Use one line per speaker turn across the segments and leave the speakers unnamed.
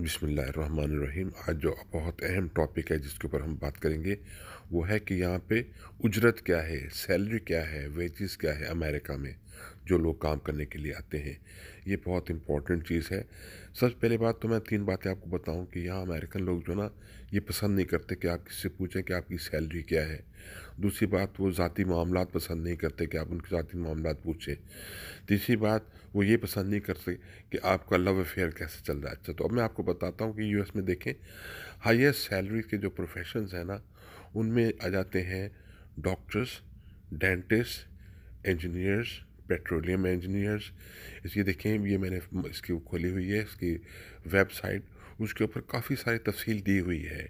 बिसमीम आज जो बहुत अहम टॉपिक है जिसके ऊपर हम बात करेंगे वो है कि यहाँ पे उजरत क्या है सैलरी क्या है वेजेस क्या है अमेरिका में जो लोग काम करने के लिए आते हैं ये बहुत इंपॉर्टेंट चीज़ है सबसे पहले बात तो मैं तीन बातें आपको बताऊं कि यहाँ अमेरिकन लोग जो ना ये पसंद नहीं करते कि आप किससे पूछें कि आपकी सैलरी क्या है दूसरी बात वो ज़ाती मामला पसंद नहीं करते कि आप उनके ज़ाती मामला पूछें तीसरी बात वो ये पसंद नहीं करते कि आपका लव अफेयर कैसे चल रहा है अच्छा तो अब मैं आपको बताता हूँ कि यू में देखें हाइस्ट सैलरी के जो प्रोफेशन हैं ना उनमें आ जाते हैं doctors dentist engineers petroleum engineers इसकी देखें ये मैंने इसकी खोली हुई है इसकी वेबसाइट उसके ऊपर काफ़ी सारी तफसील दी हुई है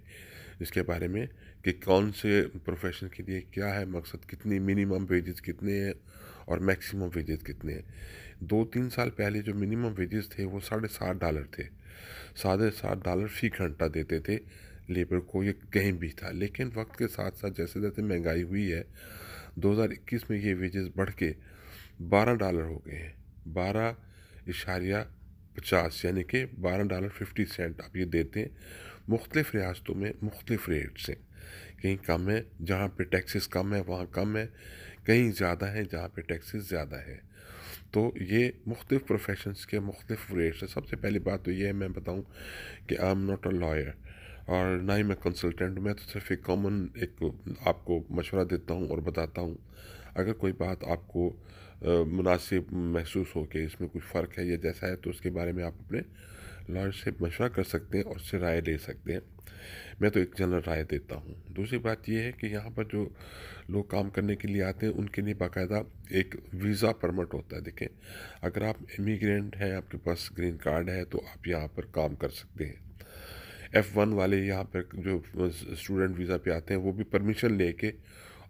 इसके बारे में कि कौन से प्रोफेशन के लिए क्या है मकसद कितनी मिनिमम वेजेस कितने हैं और मैक्सिमम वेजेस कितने हैं दो तीन साल पहले जो मिनिमम वेजेस थे वो साढ़े सात डॉलर थे साढ़े सात डॉलर फी घंटा देते थे लेबर को ये कहीं भी था लेकिन वक्त के साथ साथ जैसे जैसे महंगाई हुई है 2021 में ये वेजेस बढ़ के बारह डॉलर हो गए हैं बारह इशारिया पचास यानी कि बारह डॉलर फिफ्टी सेंट आप ये देते हैं मुख्तलिफ़ रियासतों में मुख्तलिफ़ रेट्स हैं कहीं कम है जहाँ पर टैक्सेस कम है वहाँ कम है कहीं ज़्यादा है जहाँ पर टैक्सेस ज़्यादा है तो ये मुख्तफ प्रोफेशन के मुख्तफ रेट्स हैं सबसे पहली बात तो ये है मैं बताऊँ कि I am not a lawyer और ना ही मैं कंसल्टेंट मैं तो सिर्फ एक कॉमन एक आपको मशवरा देता हूँ और बताता हूँ अगर कोई बात आपको मुनासिब महसूस हो कि इसमें कुछ फ़र्क है या जैसा है तो उसके बारे में आप अपने लॉयर से मशवरा कर सकते हैं और उससे राय ले सकते हैं मैं तो एक जनरल राय देता हूँ दूसरी बात यह है कि यहाँ पर जो लोग काम करने के लिए आते हैं उनके लिए बाकायदा एक वीज़ा परमिट होता है देखें अगर आप इमिग्रेंट हैं आपके पास ग्रीन कार्ड है तो आप यहाँ पर काम कर सकते हैं एफ़ वन वाले यहाँ पर जो स्टूडेंट वीज़ा पे आते हैं वो भी परमिशन लेके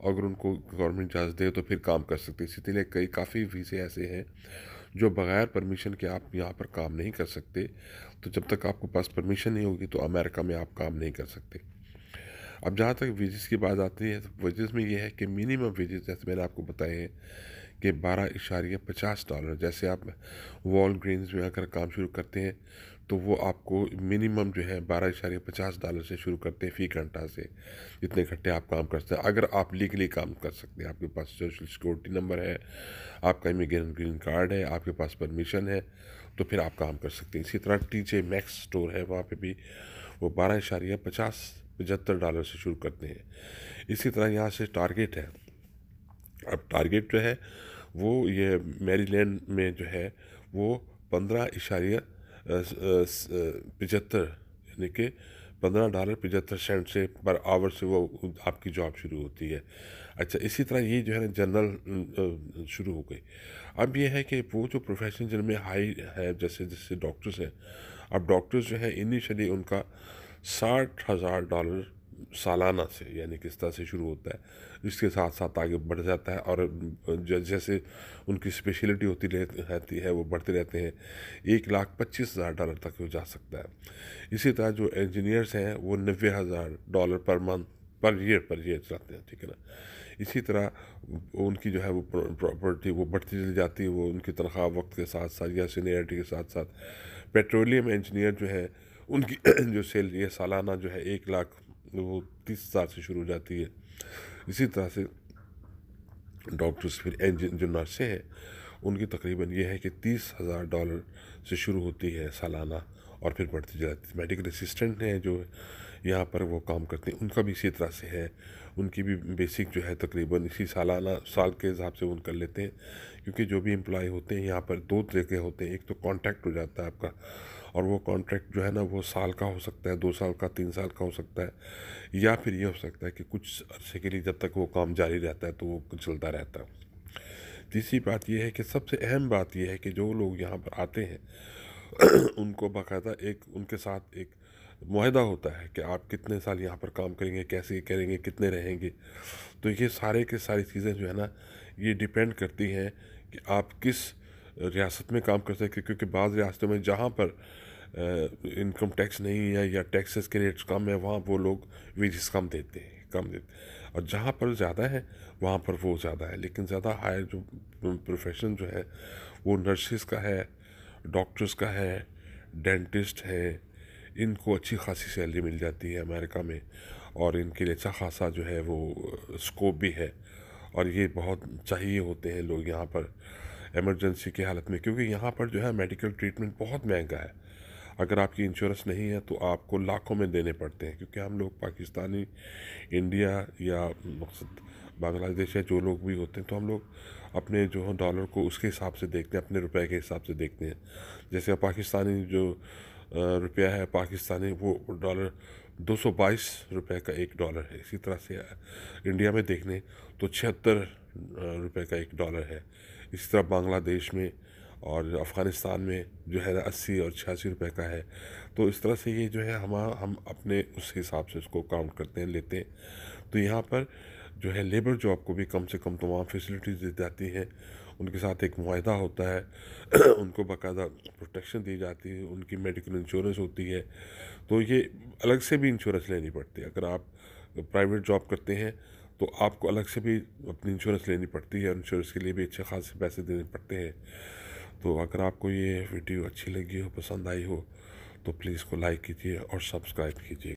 अगर उनको गवर्नमेंट इजाज़त दे तो फिर काम कर सकते इसीलिए कई काफ़ी वीज़े ऐसे हैं जो बग़ैर परमिशन के आप यहाँ पर काम नहीं कर सकते तो जब तक आपके पास परमिशन नहीं होगी तो अमेरिका में आप काम नहीं कर सकते अब जहाँ तक वेजेस की बात आती है तो वेजेस में यह है कि मिनिमम वेजेस जैसे मैंने आपको बताए हैं के बारह इशारिया पचास डॉलर जैसे आप वॉल ग्रीन में अगर काम शुरू करते हैं तो वो आपको मिनिमम जो है बारह इशारे पचास डॉलर से शुरू करते हैं फ़ी घंटा से जितने घंटे आप काम कर सकते हैं अगर आप लीगली काम कर सकते हैं आपके पास सोशल सिक्योरिटी नंबर है आपका इमिग्रेंट ग्रीन कार्ड है आपके पास परमिशन है तो फिर आप काम कर सकते हैं इसी तरह टी जे मैक्स स्टोर है वहाँ पर भी वो बारह इशारिया पचास पचहत्तर डॉलर से शुरू करते हैं इसी तरह यहाँ से टारगेट है अब टारगेट जो है वो ये मेरीलैंड में जो है वो पंद्रह इशारिया पचहत्तर यानी कि पंद्रह डॉलर पचहत्तर सेंट से पर आवर से वो आपकी जॉब शुरू होती है अच्छा इसी तरह ये जो है ना जनरल शुरू हो गई अब ये है कि वो जो प्रोफेशन जिनमें हाई है जैसे जैसे डॉक्टर्स हैं अब डॉक्टर्स जो है इनिशली उनका साठ हज़ार डॉलर सालाना से यानी किस तरह से शुरू होता है इसके साथ साथ आगे बढ़ जाता है और जैसे उनकी स्पेशलिटी होती रहती है वो बढ़ते रहते हैं एक लाख पच्चीस हज़ार डॉलर तक वो जा सकता है इसी तरह जो इंजीनियर्स हैं वो नब्बे हज़ार dollar per month per year per year चलाते हैं ठीक है ना इसी तरह उनकी जो है वो प्रॉपर्टी वो बढ़ती चली जाती है वो उनकी तनख्वाह वक्त के साथ साथ या सीनियरिटी के साथ साथ पेट्रोलियम इंजीनियर जो है उनकी जो सैलरी है सालाना जो है एक लाख वो तीस साल से शुरू हो जाती है इसी तरह से डॉक्टर्स फिर जो नर्सें हैं उनकी तकरीबन ये है कि तीस हज़ार डॉलर से शुरू होती है सालाना और फिर बढ़ती जाती है मेडिकल असिस्टेंट हैं जो यहाँ पर वो काम करते हैं उनका भी इसी तरह से है उनकी भी बेसिक जो है तकरीबन इसी सालाना साल के हिसाब से उन कर लेते हैं क्योंकि जो भी एम्प्लॉय होते हैं यहाँ पर दो तरह के होते हैं एक तो कॉन्ट्रैक्ट हो जाता है आपका और वो कॉन्ट्रैक्ट जो है ना वो साल का हो सकता है दो साल का तीन साल का हो सकता है या फिर ये हो सकता है कि कुछ अर्से के लिए जब तक वो काम जारी रहता है तो वो चलता रहता है तीसरी बात यह है कि सबसे अहम बात यह है कि जो लोग यहाँ पर आते हैं उनको बाकायदा एक उनके साथ एक माहदा होता है कि आप कितने साल यहाँ पर काम करेंगे कैसे करेंगे कितने रहेंगे तो ये सारे के सारी चीज़ें जो है ना ये डिपेंड करती हैं कि आप किस रियासत में काम कर सकते क्योंकि बाज़ रियासतों में जहाँ पर इनकम टैक्स नहीं है या टैक्सेस के रेट्स कम है वहाँ वो लोग वेजिस कम देते हैं कम देते हैं और जहाँ पर ज़्यादा है वहाँ पर वो ज़्यादा है लेकिन ज़्यादा हायर जो प्रोफेशन जो है वो नर्सिस का है डॉक्टर्स का है डेंटिस्ट है इनको अच्छी खासी सैलरी मिल जाती है अमेरिका में और इनके लिए अच्छा खासा जो है वो स्कोप भी है और ये बहुत चाहिए होते हैं लोग यहाँ पर एमरजेंसी की हालत में क्योंकि यहाँ पर जो है मेडिकल ट्रीटमेंट बहुत महंगा है अगर आपकी इंश्योरेंस नहीं है तो आपको लाखों में देने पड़ते हैं क्योंकि हम लोग पाकिस्तानी इंडिया या मकसद बांग्लादेश या जो लोग भी होते हैं तो हम लोग अपने जो है डॉलर को उसके हिसाब से देखते हैं अपने रुपए के हिसाब से देखते हैं जैसे पाकिस्तानी जो रुपया है पाकिस्तानी वो डॉलर 222 रुपए का एक डॉलर है इसी तरह से इंडिया में देखने तो छिहत्तर रुपए का एक डॉलर है इसी तरह बांग्लादेश में और अफ़गानिस्तान में जो है अस्सी और छियासी रुपए का है तो इस तरह से ये जो है हम हम अपने उस हिसाब से उसको काउंट करते हैं लेते हैं तो यहाँ पर जो है लेबर जॉब को भी कम से कम तमाम तो फैसिलिटीज़ दी जाती हैं उनके साथ एक माहा होता है उनको बाकायदा प्रोटेक्शन दी जाती है उनकी मेडिकल इंश्योरेंस होती है तो ये अलग से भी इंश्योरेंस लेनी पड़ती है अगर आप प्राइवेट जॉब करते हैं तो आपको अलग से भी अपनी इंश्योरेंस लेनी पड़ती है इंश्योरेंस के लिए भी अच्छे खासे पैसे देने पड़ते हैं तो अगर आपको ये वीडियो अच्छी लगी हो पसंद आई हो तो प्लीज़ को लाइक कीजिए और सब्सक्राइब कीजिए